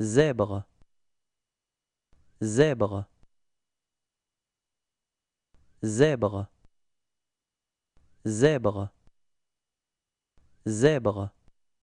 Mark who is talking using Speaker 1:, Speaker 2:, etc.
Speaker 1: zèbre zèbre zèbre zèbre zèbre